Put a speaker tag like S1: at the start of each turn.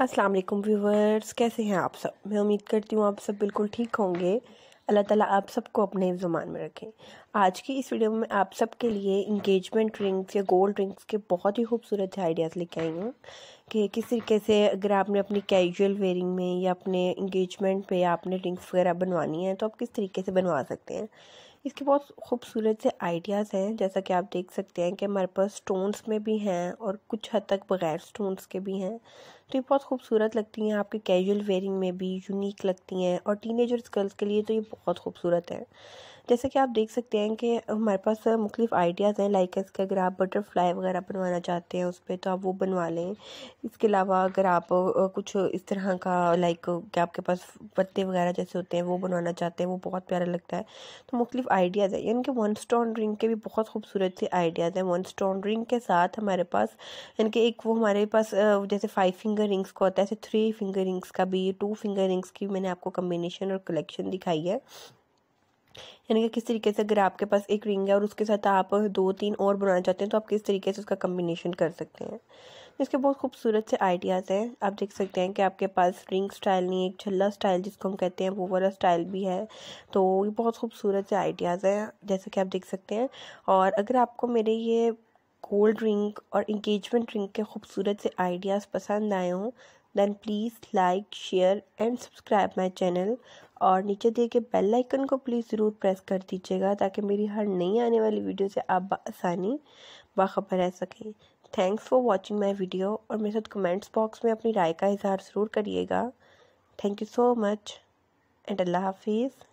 S1: अस्सलाम वालेकुम व्यूवर्स कैसे हैं आप सब मैं उम्मीद करती हूँ आप सब बिल्कुल ठीक होंगे अल्लाह ताला आप सबको अपने ज़ुमान में रखें आज की इस वीडियो में आप सब के लिए इंगेजमेंट रिंग्स या गोल्ड रिंग्स के बहुत ही खूबसूरत आइडियाज़ लेके आई हूँ कि किस तरीके से अगर आपने अपनी कैजुअल वेयरिंग में या अपने इंगेजमेंट पे या आपने रिंग्स वगैरह बनवानी है तो आप किस तरीके से बनवा सकते हैं इसके बहुत खूबसूरत से आइडियाज़ हैं जैसा कि आप देख सकते हैं कि हमारे पास स्टोन्स में भी हैं और कुछ हद तक बग़ैर स्टोन्स के भी हैं तो ये बहुत खूबसूरत लगती हैं आपके कैजुअल वेयरिंग में भी यूनिक लगती हैं और टीनेजर्स गर्ल्स के लिए तो ये बहुत खूबसूरत है जैसे कि आप देख सकते हैं कि हमारे पास मुख्तफ आइडियाज़ हैं लाइक इसके अगर आप बटरफ्लाई वगैरह बनवाना चाहते हैं उस पर तो आप वो बनवा लें इसके अलावा अगर आप कुछ इस तरह का लाइक कि आपके पास पत्ते वगैरह जैसे होते हैं वो बनवाना चाहते हैं वो बहुत प्यारा लगता है तो मुख्तफ आइडियाज़ हैं यानी कि वन स्टोन रिंग के भी बहुत खूबसूरत से आइडियाज़ हैं वन स्टोन रिंग के साथ हमारे पास यानी कि एक वो हमारे पास जैसे फाइव फिंगर फिंगर रिंग्स का होता है थ्री फिंगर रिंग्स का भी टू फिंगर रिंग्स की मैंने आपको कम्बिनेशन और कलेक्शन दिखाई है यानी कि किस तरीके से अगर आपके पास एक रिंग है और उसके साथ आप दो तीन और बनाना चाहते हैं तो आप किस तरीके से उसका कम्बिनेशन कर सकते हैं इसके बहुत खूबसूरत से आइडियाज़ हैं आप देख सकते हैं कि आपके पास रिंग स्टाइल नहीं एक छल्ला स्टाइल जिसको हम कहते हैं वो वाला स्टाइल भी है तो ये बहुत खूबसूरत से आइडियाज़ हैं जैसे कि आप देख सकते हैं और अगर आपको मेरे ये गोल्ड रिंग और इंगेजमेंट रिंग के खूबसूरत से आइडियाज़ पसंद आए हों then please like share and subscribe my channel और नीचे दिए गए बेल आइकन को प्लीज़ ज़रूर प्रेस कर दीजिएगा ताकि मेरी हर नई आने वाली वीडियो से आप आसानी बाखबर रह सकें thanks for watching my video और मेरे साथ कमेंट्स बॉक्स में अपनी राय का इजहार ज़रूर करिएगा thank you so much and अल्लाह हाफिज़